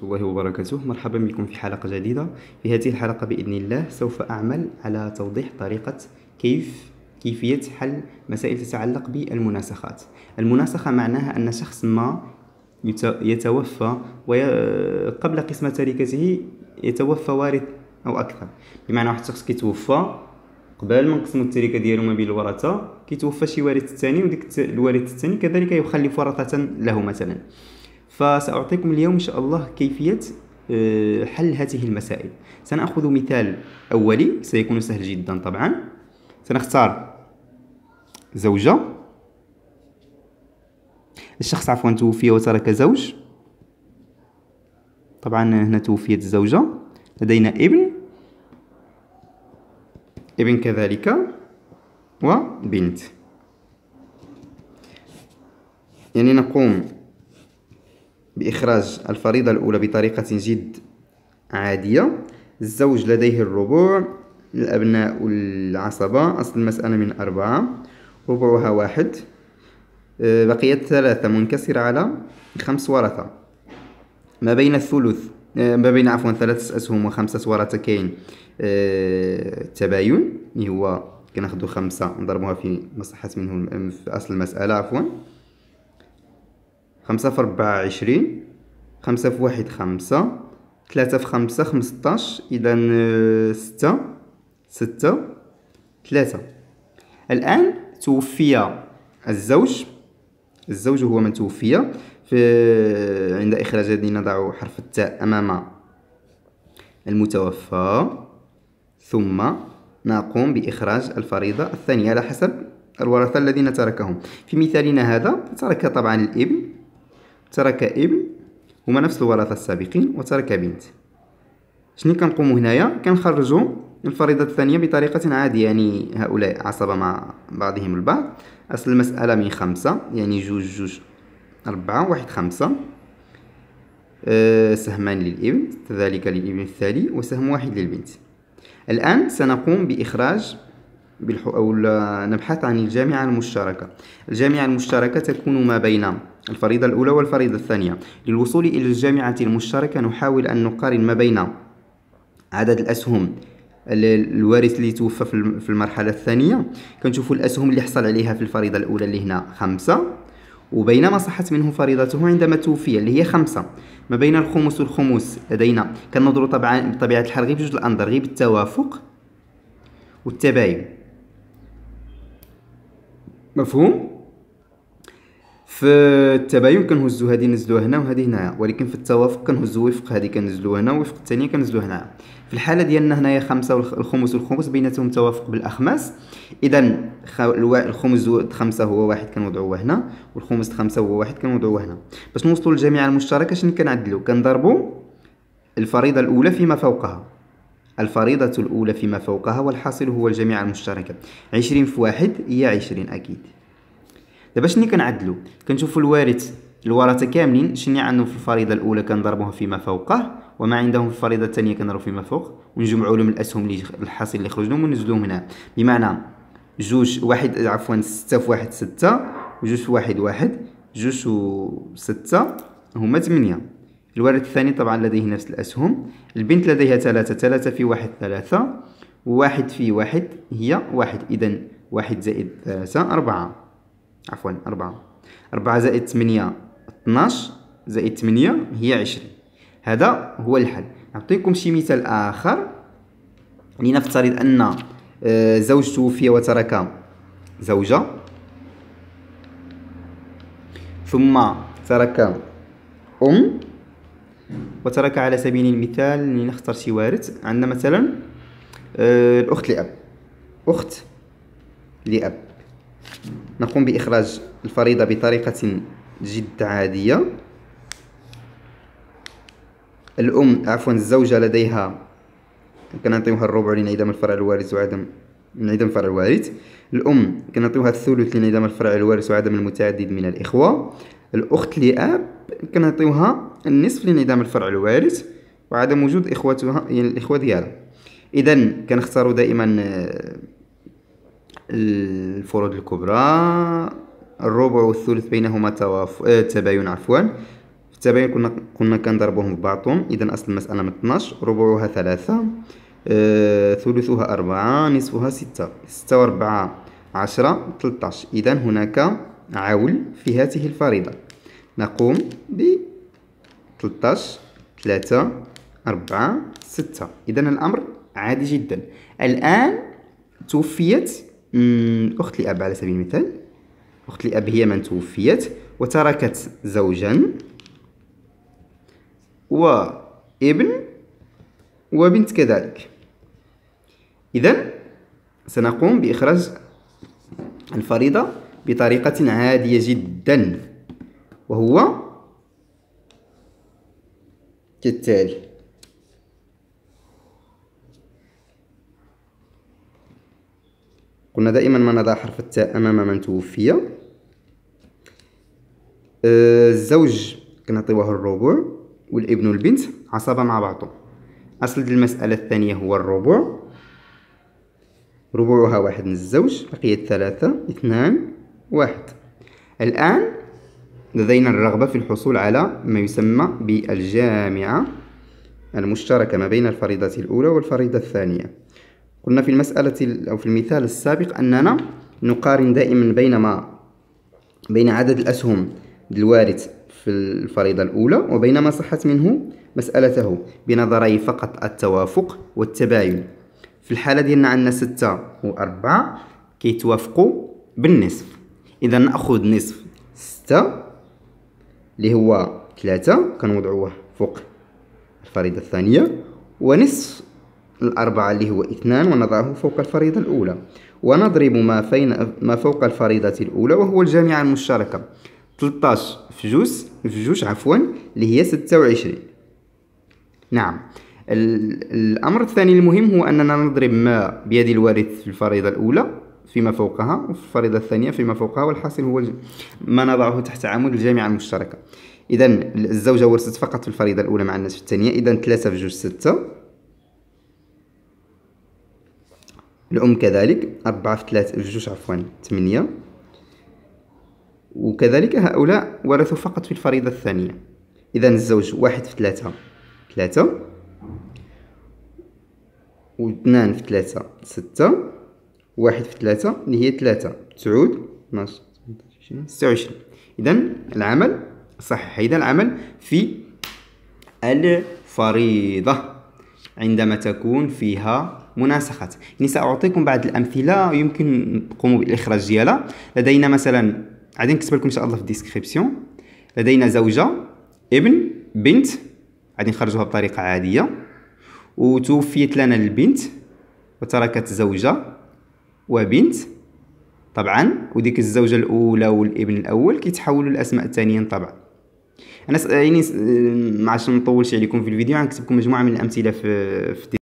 ورحمة الله وبركاته مرحبا بكم في حلقة جديدة في هذه الحلقة بإذن الله سوف أعمل على توضيح طريقة كيف كيفية حل مسائل تتعلق بالمناسخات المناسخة معناها أن شخص ما يتوفى وقبل قسمة تركته يتوفى وارث أو أكثر بمعنى واحد الشخص كيتوفى قبل ما نقسموا التركه ديالو ما بين الورثه كيتوفى شي وارث الثاني وديك الوارث الثاني كذلك يخلف ورثه له مثلا فسأعطيكم اليوم إن شاء الله كيفية آه، حل هذه المسائل سنأخذ مثال أولي سيكون سهل جدا طبعا سنختار زوجة الشخص عفوا توفي وترك زوج طبعا هنا توفيت الزوجة لدينا ابن ابن كذلك وبنت يعني نقوم بإخراج الفريضة الأولى بطريقة جد عادية الزوج لديه الربع الأبناء العصبة أصل المسألة من أربعة ربعها واحد آه، بقيت ثلاثة منكسرة على خمس ورثة ما بين الثلث آه، ما بين عفوا ثلاثة أسهم وخمسة ورثة آه، كاين التباين هو كناخدو خمسة نضربوها في مصحة منه في أصل المسألة عفوا خمسة في ربعة عشرين خمسة في واحد خمسة ثلاثة في خمسة خمسطاش إذا آه، ستة ستة ثلاثة الآن توفي الزوج الزوج هو من توفي في آه، عند إخراج هذه نضع حرف التاء أمام المتوفى ثم نقوم بإخراج الفريضة الثانية على حسب الورثة الذين تركهم في مثالنا هذا ترك طبعا الإبن ترك ابن هما نفس الورثة السابقين وترك بنت شنو كنقومو هنايا كنخرجو الفريضة الثانية بطريقة عادية يعني هؤلاء عصبة مع بعضهم البعض أصل المسألة من خمسة يعني جوج جوج أربعة واحد خمسة أه سهمان للابن كذلك للابن الثاني وسهم واحد للبنت الآن سنقوم بإخراج بالحو أو نبحث عن الجامعة المشتركة الجامعة المشتركة تكون ما بين الفريضة الأولى والفريضة الثانية للوصول إلى الجامعة المشتركة نحاول أن نقارن ما بين عدد الأسهم الوارث اللي توفى في المرحلة الثانية كنشوف الأسهم اللي حصل عليها في الفريضة الأولى اللي هنا خمسة وبينما صحت منه فريضته عندما توفي اللي هي خمسة ما بين الخمس والخمس لدينا كننظروا طبعا بطبيعة الحال غير بجوج الأنظر غير بالتوافق والتباين مفهوم في التباين كنهزو هذه نزلوها هنا وهذه هنايا ولكن في التوافق كنهزو وفق هذه كنزلوها هنا وفق الثانيه كنزلوها هنا في الحاله ديالنا هنايا خمسه والخمس والخمس بيناتهم توافق بالاخماس اذا الخمس زائد خمسه هو واحد كنوضعوه هنا والخمس خمسه هو واحد كنوضعوه هنا باش نوصلوا للجامعه المشتركه شنو كنعدلو كنضربوا الفريضه الاولى فيما فوقها الفريضة الأولى فيما فوقها والحاصل هو الجميع المشتركة عشرين في واحد هي عشرين أكيد دابا شني كنعدلو كنشوفو الوارث الورثة كاملين شني عندهم في الفريضة الأولى كنضربوها فيما فوقه وما عندهم في الفريضة الثانية كنضربو فيما فوق ونجمعو لهم الأسهم اللي الحاصل اللي خرج لهم ونزلوهم هنا بمعنى جوج واحد عفوا ستة في واحد ستة وجوج في واحد واحد جوج وستة هما ثمانية الوارد الثاني طبعا لديه نفس الأسهم البنت لديها ثلاثة ثلاثة في واحد ثلاثة واحد في واحد هي واحد إذا واحد زائد ثلاثة أربعة عفوا أربعة أربعة زائد ثمانية اثناش زائد ثمانية هي عشرين هذا هو الحل نعطيكم شي مثال آخر لنفترض أن آه، زوج توفي وترك زوجة ثم ترك أم وترك على سبيل المثال لنختار شي وارد عندنا مثلا آه، الأخت لأب أخت لأب نقوم بإخراج الفريضة بطريقة جد عادية الأم عفوا الزوجة لديها كنعطيوها الربع لانعدام الفرع الوارث وعدم انعدام الفرع الوارث الأم كنعطيوها الثلث لانعدام الفرع الوارث وعدم المتعدد من الإخوة الأخت لأب كنعطيوها النصف لانعدام الفرع الوارث وعدم وجود إخواتها يعني الإخوة ديالها إذا كنختاروا دائما آه، الفروض الكبرى الربع والثلث بينهما تواف... آه، تباين عفوا في التباين كنا كنا كنضربوهم ببعضهم اذا اصل المساله من 12 ربعها ثلاثة أه... ثلثها أربعة نصفها ستة ستة وأربعة عشرة 13 اذا هناك عول في هذه الفريضة نقوم ب 13 3 4 6 إذا الأمر عادي جدا الآن توفيت أخت لأب على سبيل المثال أخت لأب هي من توفيت وتركت زوجا وابن وبنت كذلك إذا سنقوم بإخراج الفريضة بطريقة عادية جدا وهو كالتالي قلنا دائما ما نضع حرف التاء أمام من توفي آه، الزوج كنعطيوه الربع والابن والبنت عصابة مع بعضهم أصل المسألة الثانية هو الربع ربعها واحد من الزوج بقيت ثلاثة اثنان واحد الآن لدينا الرغبة في الحصول على ما يسمى بالجامعة المشتركة ما بين الفريضة الأولى والفريضة الثانية قلنا في المسألة أو في المثال السابق أننا نقارن دائما بين ما بين عدد الأسهم للوارث في الفريضة الأولى وبين ما صحت منه مسألته بنظري فقط التوافق والتباين في الحالة ديالنا عندنا ستة وأربعة كيتوافقوا بالنصف اذا ناخذ نصف ستة اللي هو ثلاثة كنوضعوه فوق الفريضة الثانية ونصف الأربعة اللي هو اثنان ونضعه فوق الفريضة الأولى ونضرب ما, فين ما فوق الفريضة الأولى وهو الجامعة المشتركة 13 في جوج في جوج عفوا اللي هي 26 نعم الأمر الثاني المهم هو أننا نضرب ما بيد الوارث في الفريضة الأولى فيما فوقها وفي الفريضة الثانية فيما فوقها والحاصل هو ما نضعه تحت عمود الجامعة المشتركة إذا الزوجة ورثت فقط في الفريضة الأولى مع الناس في الثانية إذا ثلاثة في جوج ستة الأم كذلك أربعة في ثلاثة في جوج عفوا ثمانية وكذلك هؤلاء ورثوا فقط في الفريضة الثانية إذا الزوج واحد في ثلاثة ثلاثة واثنان في ثلاثة ستة واحد في ثلاثة اللي هي ثلاثة تسعود اثناش ستة وعشرين إذا العمل صحيح إذا العمل في الفريضة عندما تكون فيها مناسخات يعني سأعطيكم بعض الأمثلة يمكن تقوموا بالإخراج ديالها لدينا مثلا غادي نكتب لكم إن شاء الله في الديسكريبسيون لدينا زوجة ابن بنت غادي نخرجوها بطريقة عادية وتوفيت لنا البنت وتركت زوجة وبنت طبعا وديك الزوجة الأولى والابن الأول كيتحولوا الاسماء الثانيين طبعا أنا يعني ما عادش نطولش عليكم في الفيديو غنكتب لكم مجموعة من الأمثلة في في